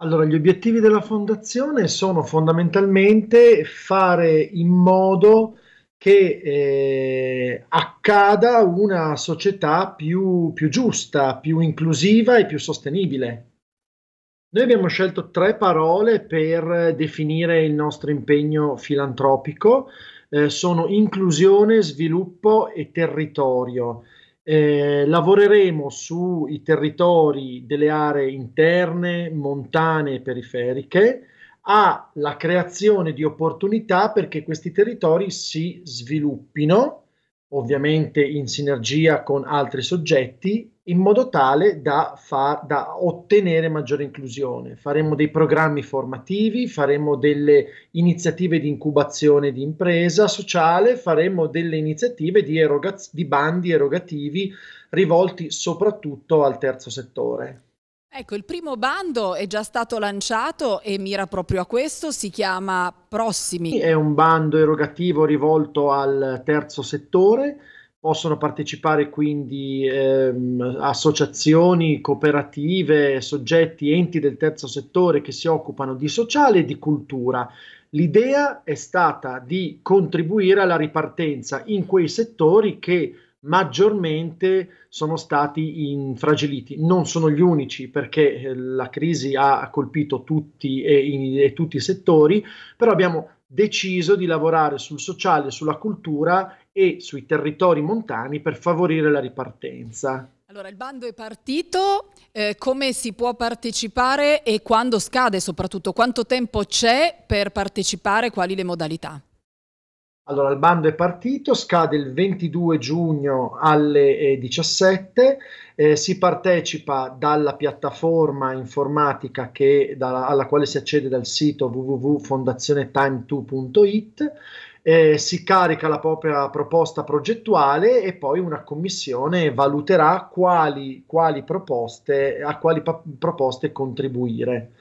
Allora, gli obiettivi della fondazione sono fondamentalmente fare in modo che eh, accada una società più, più, giusta, più inclusiva e più sostenibile. Noi abbiamo scelto tre parole per definire il nostro impegno filantropico, eh, sono inclusione, sviluppo e territorio eh, lavoreremo sui territori delle aree interne, montane e periferiche alla creazione di opportunità perché questi territori si sviluppino ovviamente in sinergia con altri soggetti, in modo tale da, far, da ottenere maggiore inclusione. Faremo dei programmi formativi, faremo delle iniziative di incubazione di impresa sociale, faremo delle iniziative di, erogaz- di bandi erogativi rivolti soprattutto al terzo settore. Ecco, il primo bando è già stato lanciato e mira proprio a questo, si chiama Prossimi. È un bando erogativo rivolto al terzo settore, possono partecipare quindi ehm, associazioni, cooperative, soggetti, enti del terzo settore che si occupano di sociale e di cultura. L'idea è stata di contribuire alla ripartenza in quei settori che maggiormente sono stati infragiliti. Non sono gli unici perché eh, la crisi ha colpito tutti e, e tutti i settori, però abbiamo deciso di lavorare sul sociale, sulla cultura e sui territori montani per favorire la ripartenza. Allora, il bando è partito, eh, come si può partecipare e quando scade soprattutto? Quanto tempo c'è per partecipare? Quali le modalità? Allora, il bando è partito, scade il 22 giugno alle 17, eh, eh, si partecipa dalla piattaforma informatica che, da, alla quale si accede dal sito www.fondazionetime2.it, eh, si carica la propria proposta progettuale e poi una commissione valuterà quali, quali proposte, a quali pa- proposte contribuire.